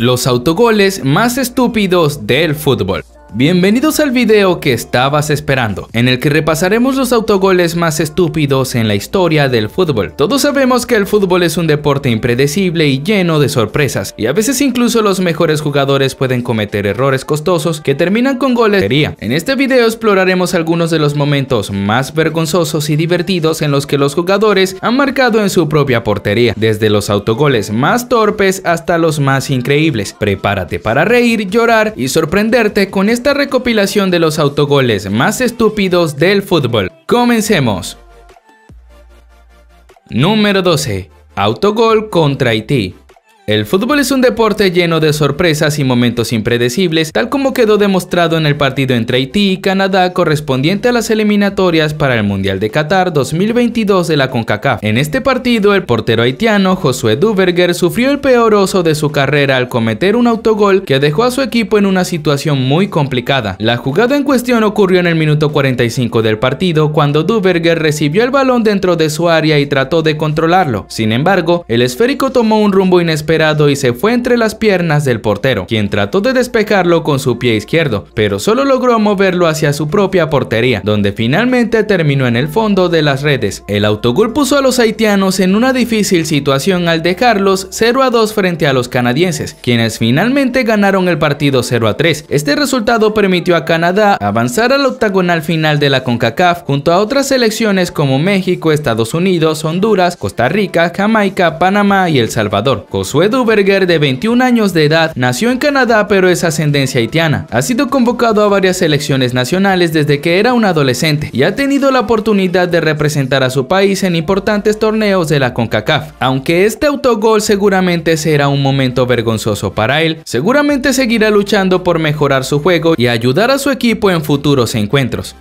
Los autogoles más estúpidos del fútbol. Bienvenidos al video que estabas esperando, en el que repasaremos los autogoles más estúpidos en la historia del fútbol. Todos sabemos que el fútbol es un deporte impredecible y lleno de sorpresas, y a veces incluso los mejores jugadores pueden cometer errores costosos que terminan con goles. En este video exploraremos algunos de los momentos más vergonzosos y divertidos en los que los jugadores han marcado en su propia portería, desde los autogoles más torpes hasta los más increíbles. Prepárate para reír, llorar y sorprenderte con este esta recopilación de los autogoles más estúpidos del fútbol. Comencemos. Número 12. Autogol contra Haití. El fútbol es un deporte lleno de sorpresas y momentos impredecibles, tal como quedó demostrado en el partido entre Haití y Canadá correspondiente a las eliminatorias para el Mundial de Qatar 2022 de la CONCACAF. En este partido, el portero haitiano Josué Duberger sufrió el peor oso de su carrera al cometer un autogol que dejó a su equipo en una situación muy complicada. La jugada en cuestión ocurrió en el minuto 45 del partido cuando Duberger recibió el balón dentro de su área y trató de controlarlo. Sin embargo, el esférico tomó un rumbo inesperado y se fue entre las piernas del portero, quien trató de despejarlo con su pie izquierdo, pero solo logró moverlo hacia su propia portería, donde finalmente terminó en el fondo de las redes. El autogol puso a los haitianos en una difícil situación al dejarlos 0 a 2 frente a los canadienses, quienes finalmente ganaron el partido 0 a 3. Este resultado permitió a Canadá avanzar al octagonal final de la CONCACAF junto a otras selecciones como México, Estados Unidos, Honduras, Costa Rica, Jamaica, Panamá y El Salvador. Edu de 21 años de edad, nació en Canadá pero es ascendencia haitiana. Ha sido convocado a varias selecciones nacionales desde que era un adolescente y ha tenido la oportunidad de representar a su país en importantes torneos de la CONCACAF. Aunque este autogol seguramente será un momento vergonzoso para él, seguramente seguirá luchando por mejorar su juego y ayudar a su equipo en futuros encuentros.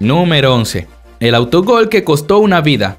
Número 11. El autogol que costó una vida.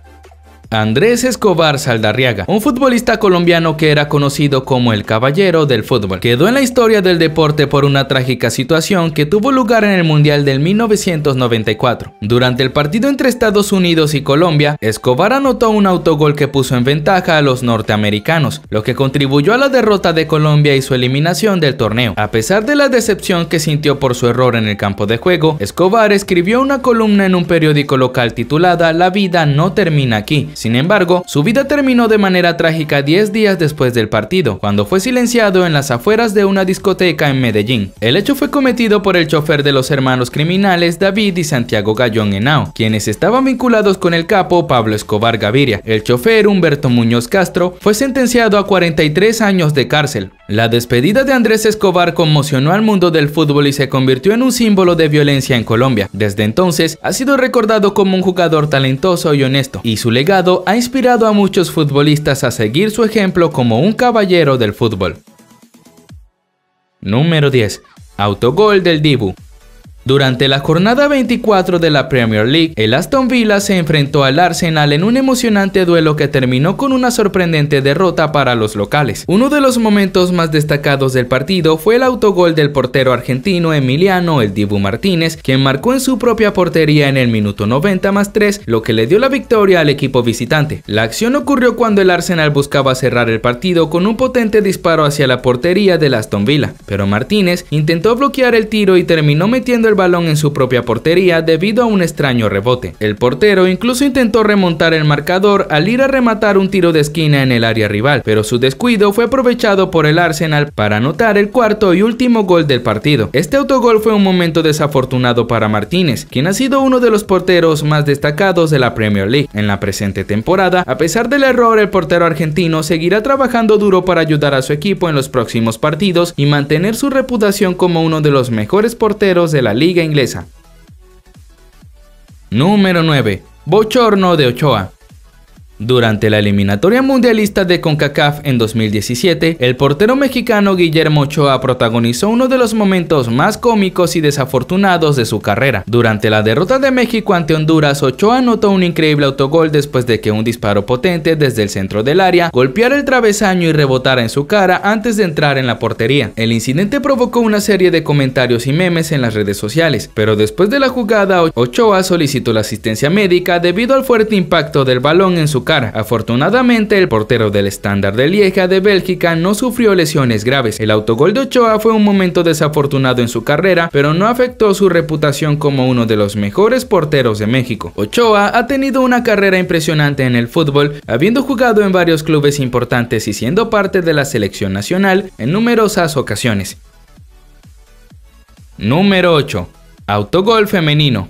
Andrés Escobar Saldarriaga, un futbolista colombiano que era conocido como el caballero del fútbol, quedó en la historia del deporte por una trágica situación que tuvo lugar en el Mundial del 1994. Durante el partido entre Estados Unidos y Colombia, Escobar anotó un autogol que puso en ventaja a los norteamericanos, lo que contribuyó a la derrota de Colombia y su eliminación del torneo. A pesar de la decepción que sintió por su error en el campo de juego, Escobar escribió una columna en un periódico local titulada La vida no termina aquí, sin embargo, su vida terminó de manera trágica 10 días después del partido, cuando fue silenciado en las afueras de una discoteca en Medellín. El hecho fue cometido por el chofer de los hermanos criminales David y Santiago Gallón Henao, quienes estaban vinculados con el capo Pablo Escobar Gaviria. El chofer Humberto Muñoz Castro fue sentenciado a 43 años de cárcel. La despedida de Andrés Escobar conmocionó al mundo del fútbol y se convirtió en un símbolo de violencia en Colombia. Desde entonces, ha sido recordado como un jugador talentoso y honesto, y su legado ha inspirado a muchos futbolistas a seguir su ejemplo como un caballero del fútbol. Número 10. Autogol del Dibu. Durante la jornada 24 de la Premier League, el Aston Villa se enfrentó al Arsenal en un emocionante duelo que terminó con una sorprendente derrota para los locales. Uno de los momentos más destacados del partido fue el autogol del portero argentino Emiliano El Dibu Martínez, quien marcó en su propia portería en el minuto 90 más 3, lo que le dio la victoria al equipo visitante. La acción ocurrió cuando el Arsenal buscaba cerrar el partido con un potente disparo hacia la portería del Aston Villa, pero Martínez intentó bloquear el tiro y terminó metiendo el balón en su propia portería debido a un extraño rebote. El portero incluso intentó remontar el marcador al ir a rematar un tiro de esquina en el área rival, pero su descuido fue aprovechado por el Arsenal para anotar el cuarto y último gol del partido. Este autogol fue un momento desafortunado para Martínez, quien ha sido uno de los porteros más destacados de la Premier League. En la presente temporada, a pesar del error, el portero argentino seguirá trabajando duro para ayudar a su equipo en los próximos partidos y mantener su reputación como uno de los mejores porteros de la liga liga inglesa. Número 9. Bochorno de Ochoa. Durante la eliminatoria mundialista de CONCACAF en 2017, el portero mexicano Guillermo Ochoa protagonizó uno de los momentos más cómicos y desafortunados de su carrera. Durante la derrota de México ante Honduras, Ochoa anotó un increíble autogol después de que un disparo potente desde el centro del área golpeara el travesaño y rebotara en su cara antes de entrar en la portería. El incidente provocó una serie de comentarios y memes en las redes sociales, pero después de la jugada, Ochoa solicitó la asistencia médica debido al fuerte impacto del balón en su cara. Afortunadamente, el portero del estándar de Lieja de Bélgica no sufrió lesiones graves. El autogol de Ochoa fue un momento desafortunado en su carrera, pero no afectó su reputación como uno de los mejores porteros de México. Ochoa ha tenido una carrera impresionante en el fútbol, habiendo jugado en varios clubes importantes y siendo parte de la selección nacional en numerosas ocasiones. Número 8. Autogol femenino.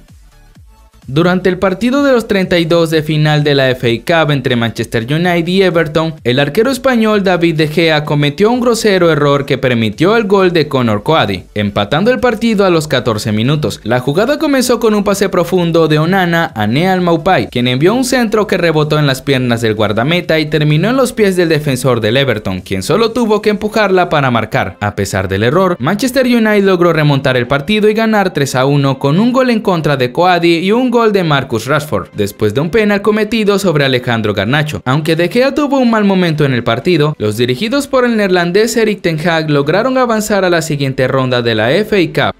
Durante el partido de los 32 de final de la FA Cup entre Manchester United y Everton, el arquero español David De Gea cometió un grosero error que permitió el gol de Conor Coady, empatando el partido a los 14 minutos. La jugada comenzó con un pase profundo de Onana a Neal Maupai, quien envió un centro que rebotó en las piernas del guardameta y terminó en los pies del defensor del Everton, quien solo tuvo que empujarla para marcar. A pesar del error, Manchester United logró remontar el partido y ganar 3 a 1 con un gol en contra de Coady y un gol de Marcus Rashford, después de un penal cometido sobre Alejandro Garnacho. Aunque De Gea tuvo un mal momento en el partido, los dirigidos por el neerlandés Erik Ten Hag lograron avanzar a la siguiente ronda de la FA Cup.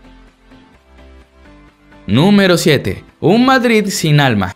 Número 7. Un Madrid sin alma.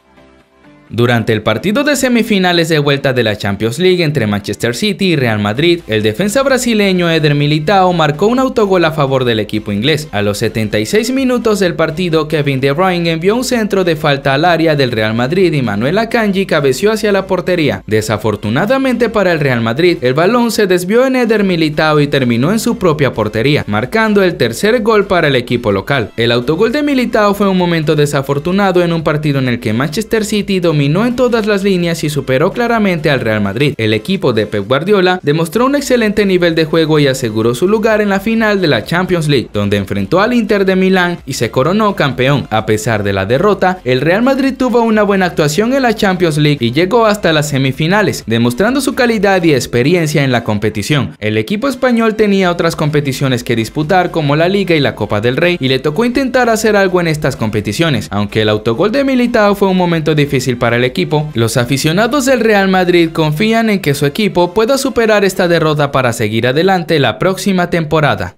Durante el partido de semifinales de vuelta de la Champions League entre Manchester City y Real Madrid, el defensa brasileño Eder Militao marcó un autogol a favor del equipo inglés. A los 76 minutos del partido, Kevin De Bruyne envió un centro de falta al área del Real Madrid y Manuel Akanji cabeció hacia la portería. Desafortunadamente para el Real Madrid, el balón se desvió en Eder Militao y terminó en su propia portería, marcando el tercer gol para el equipo local. El autogol de Militao fue un momento desafortunado en un partido en el que Manchester City dominó en todas las líneas y superó claramente al Real Madrid. El equipo de Pep Guardiola demostró un excelente nivel de juego y aseguró su lugar en la final de la Champions League, donde enfrentó al Inter de Milán y se coronó campeón. A pesar de la derrota, el Real Madrid tuvo una buena actuación en la Champions League y llegó hasta las semifinales, demostrando su calidad y experiencia en la competición. El equipo español tenía otras competiciones que disputar como la Liga y la Copa del Rey y le tocó intentar hacer algo en estas competiciones, aunque el autogol de Militao fue un momento difícil para para el equipo. Los aficionados del Real Madrid confían en que su equipo pueda superar esta derrota para seguir adelante la próxima temporada.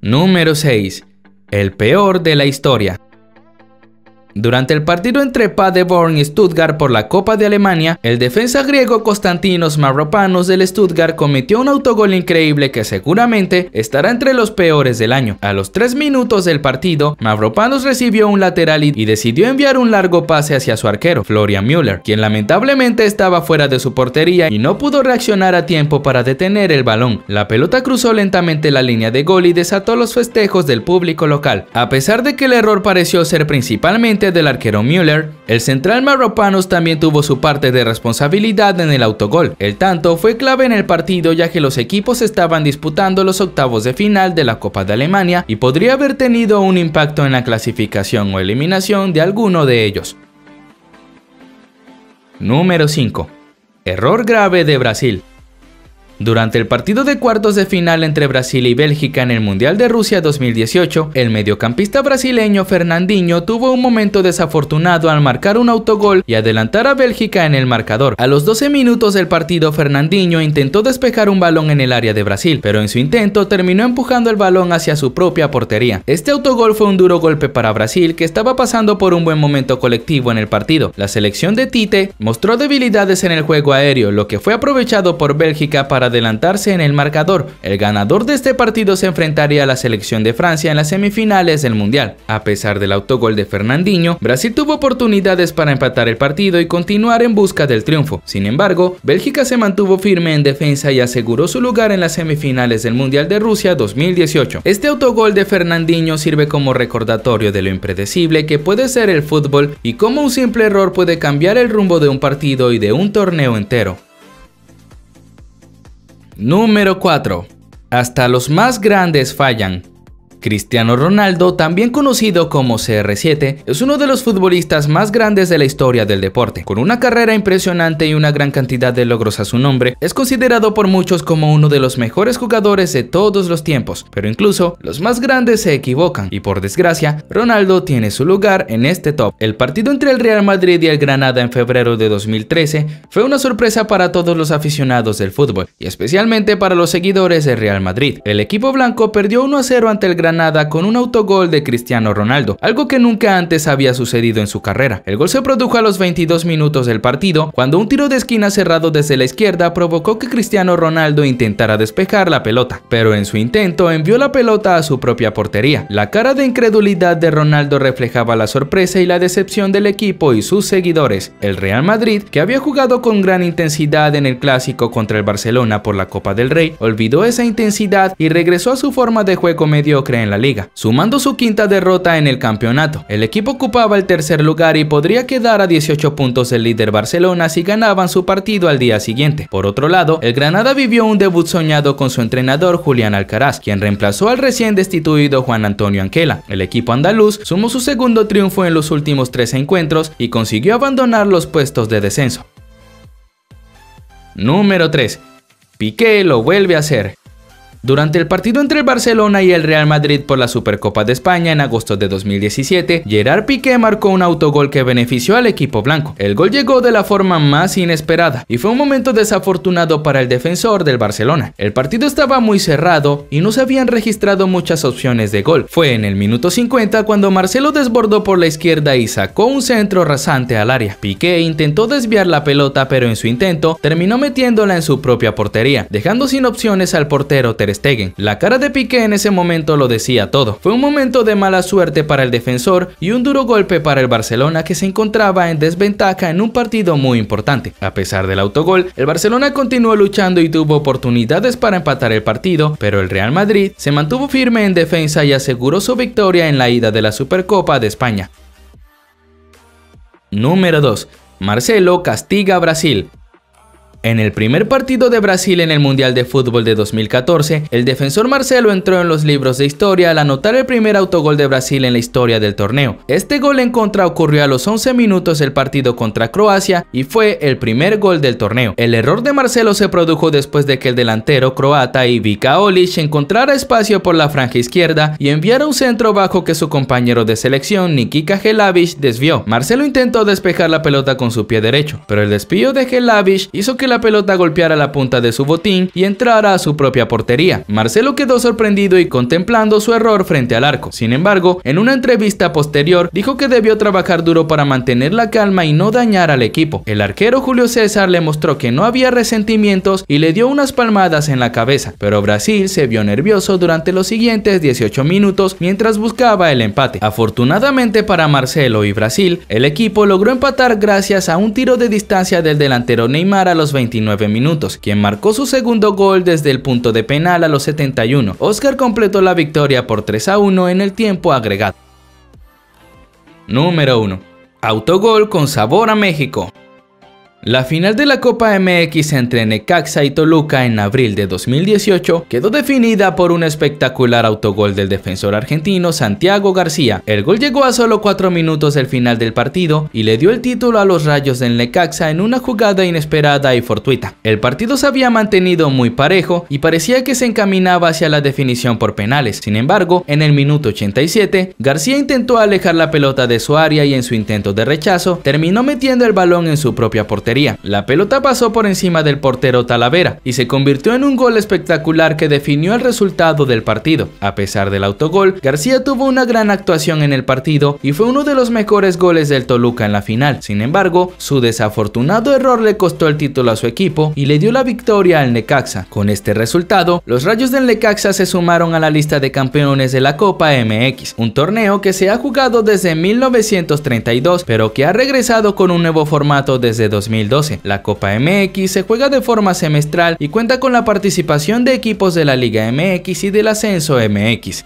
Número 6. El peor de la historia. Durante el partido entre Paderborn y Stuttgart por la Copa de Alemania, el defensa griego Constantinos Mavropanos del Stuttgart cometió un autogol increíble que seguramente estará entre los peores del año. A los 3 minutos del partido, Mavropanos recibió un lateral y decidió enviar un largo pase hacia su arquero, Florian Müller, quien lamentablemente estaba fuera de su portería y no pudo reaccionar a tiempo para detener el balón. La pelota cruzó lentamente la línea de gol y desató los festejos del público local. A pesar de que el error pareció ser principalmente del arquero Müller, el central marropanos también tuvo su parte de responsabilidad en el autogol. El tanto fue clave en el partido ya que los equipos estaban disputando los octavos de final de la Copa de Alemania y podría haber tenido un impacto en la clasificación o eliminación de alguno de ellos. Número 5. Error grave de Brasil. Durante el partido de cuartos de final entre Brasil y Bélgica en el Mundial de Rusia 2018, el mediocampista brasileño Fernandinho tuvo un momento desafortunado al marcar un autogol y adelantar a Bélgica en el marcador. A los 12 minutos del partido, Fernandinho intentó despejar un balón en el área de Brasil, pero en su intento terminó empujando el balón hacia su propia portería. Este autogol fue un duro golpe para Brasil, que estaba pasando por un buen momento colectivo en el partido. La selección de Tite mostró debilidades en el juego aéreo, lo que fue aprovechado por Bélgica para adelantarse en el marcador. El ganador de este partido se enfrentaría a la selección de Francia en las semifinales del Mundial. A pesar del autogol de Fernandinho, Brasil tuvo oportunidades para empatar el partido y continuar en busca del triunfo. Sin embargo, Bélgica se mantuvo firme en defensa y aseguró su lugar en las semifinales del Mundial de Rusia 2018. Este autogol de Fernandinho sirve como recordatorio de lo impredecible que puede ser el fútbol y cómo un simple error puede cambiar el rumbo de un partido y de un torneo entero. Número 4. Hasta los más grandes fallan. Cristiano Ronaldo, también conocido como CR7, es uno de los futbolistas más grandes de la historia del deporte. Con una carrera impresionante y una gran cantidad de logros a su nombre, es considerado por muchos como uno de los mejores jugadores de todos los tiempos, pero incluso los más grandes se equivocan y por desgracia, Ronaldo tiene su lugar en este top. El partido entre el Real Madrid y el Granada en febrero de 2013 fue una sorpresa para todos los aficionados del fútbol y especialmente para los seguidores del Real Madrid. El equipo blanco perdió 1 0 ante el Granada nada con un autogol de Cristiano Ronaldo, algo que nunca antes había sucedido en su carrera. El gol se produjo a los 22 minutos del partido, cuando un tiro de esquina cerrado desde la izquierda provocó que Cristiano Ronaldo intentara despejar la pelota, pero en su intento envió la pelota a su propia portería. La cara de incredulidad de Ronaldo reflejaba la sorpresa y la decepción del equipo y sus seguidores. El Real Madrid, que había jugado con gran intensidad en el clásico contra el Barcelona por la Copa del Rey, olvidó esa intensidad y regresó a su forma de juego mediocre en la liga, sumando su quinta derrota en el campeonato. El equipo ocupaba el tercer lugar y podría quedar a 18 puntos el líder Barcelona si ganaban su partido al día siguiente. Por otro lado, el Granada vivió un debut soñado con su entrenador Julián Alcaraz, quien reemplazó al recién destituido Juan Antonio Anquela. El equipo andaluz sumó su segundo triunfo en los últimos tres encuentros y consiguió abandonar los puestos de descenso. Número 3. Piqué lo vuelve a hacer. Durante el partido entre el Barcelona y el Real Madrid por la Supercopa de España en agosto de 2017, Gerard Piqué marcó un autogol que benefició al equipo blanco. El gol llegó de la forma más inesperada y fue un momento desafortunado para el defensor del Barcelona. El partido estaba muy cerrado y no se habían registrado muchas opciones de gol. Fue en el minuto 50 cuando Marcelo desbordó por la izquierda y sacó un centro rasante al área. Piqué intentó desviar la pelota pero en su intento terminó metiéndola en su propia portería, dejando sin opciones al portero la cara de Piqué en ese momento lo decía todo. Fue un momento de mala suerte para el defensor y un duro golpe para el Barcelona que se encontraba en desventaja en un partido muy importante. A pesar del autogol, el Barcelona continuó luchando y tuvo oportunidades para empatar el partido, pero el Real Madrid se mantuvo firme en defensa y aseguró su victoria en la ida de la Supercopa de España. Número 2. Marcelo castiga a Brasil. En el primer partido de Brasil en el Mundial de Fútbol de 2014, el defensor Marcelo entró en los libros de historia al anotar el primer autogol de Brasil en la historia del torneo. Este gol en contra ocurrió a los 11 minutos del partido contra Croacia y fue el primer gol del torneo. El error de Marcelo se produjo después de que el delantero croata Ivica Olic encontrara espacio por la franja izquierda y enviara un centro bajo que su compañero de selección Nikika Helavich desvió. Marcelo intentó despejar la pelota con su pie derecho, pero el desvío de Helavich hizo que la pelota golpeara la punta de su botín y entrara a su propia portería. Marcelo quedó sorprendido y contemplando su error frente al arco. Sin embargo, en una entrevista posterior dijo que debió trabajar duro para mantener la calma y no dañar al equipo. El arquero Julio César le mostró que no había resentimientos y le dio unas palmadas en la cabeza, pero Brasil se vio nervioso durante los siguientes 18 minutos mientras buscaba el empate. Afortunadamente para Marcelo y Brasil, el equipo logró empatar gracias a un tiro de distancia del delantero Neymar a los 29 minutos, quien marcó su segundo gol desde el punto de penal a los 71. Oscar completó la victoria por 3 a 1 en el tiempo agregado. Número 1. Autogol con sabor a México. La final de la Copa MX entre Necaxa y Toluca en abril de 2018 quedó definida por un espectacular autogol del defensor argentino Santiago García. El gol llegó a solo 4 minutos del final del partido y le dio el título a los rayos del Necaxa en una jugada inesperada y fortuita. El partido se había mantenido muy parejo y parecía que se encaminaba hacia la definición por penales. Sin embargo, en el minuto 87, García intentó alejar la pelota de su área y en su intento de rechazo terminó metiendo el balón en su propia portería la pelota pasó por encima del portero Talavera y se convirtió en un gol espectacular que definió el resultado del partido. A pesar del autogol, García tuvo una gran actuación en el partido y fue uno de los mejores goles del Toluca en la final. Sin embargo, su desafortunado error le costó el título a su equipo y le dio la victoria al Necaxa. Con este resultado, los rayos del Necaxa se sumaron a la lista de campeones de la Copa MX, un torneo que se ha jugado desde 1932 pero que ha regresado con un nuevo formato desde 2000 la Copa MX se juega de forma semestral y cuenta con la participación de equipos de la Liga MX y del Ascenso MX.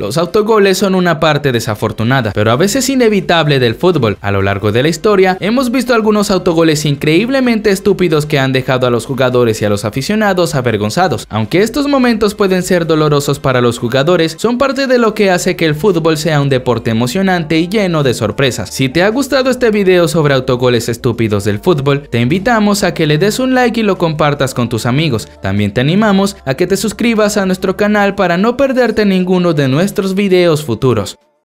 Los autogoles son una parte desafortunada, pero a veces inevitable del fútbol. A lo largo de la historia, hemos visto algunos autogoles increíblemente estúpidos que han dejado a los jugadores y a los aficionados avergonzados. Aunque estos momentos pueden ser dolorosos para los jugadores, son parte de lo que hace que el fútbol sea un deporte emocionante y lleno de sorpresas. Si te ha gustado este video sobre autogoles estúpidos del fútbol, te invitamos a que le des un like y lo compartas con tus amigos. También te animamos a que te suscribas a nuestro canal para no perderte ninguno de nuestros nuestros videos futuros.